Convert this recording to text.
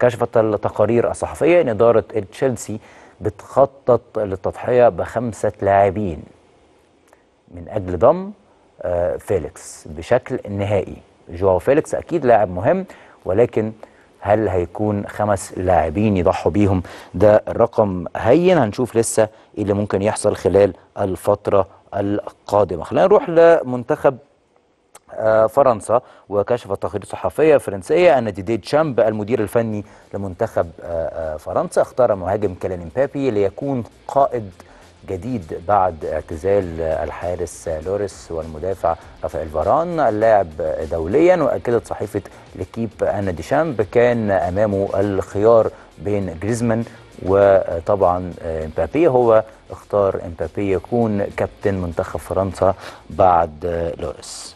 كشفت التقارير الصحفية أن إدارة تشيلسي بتخطط للتضحية بخمسة لاعبين من أجل ضم آه، فيليكس بشكل نهائي جواو فيليكس أكيد لاعب مهم ولكن هل هيكون خمس لاعبين يضحوا بيهم ده الرقم هين هنشوف لسه ايه اللي ممكن يحصل خلال الفترة القادمة خلينا نروح لمنتخب آه، فرنسا وكشفت تقارير صحفيه فرنسيه ان ديدي تشامب المدير الفني لمنتخب آه، آه، فرنسا اختار مهاجم كيلان امبابي ليكون قائد جديد بعد اعتزال الحارس لوريس والمدافع رافائيل فاران اللاعب دوليا واكدت صحيفه لكيب ان ديشامب كان امامه الخيار بين جريزمان وطبعا امبابي هو اختار امبابي يكون كابتن منتخب فرنسا بعد لوريس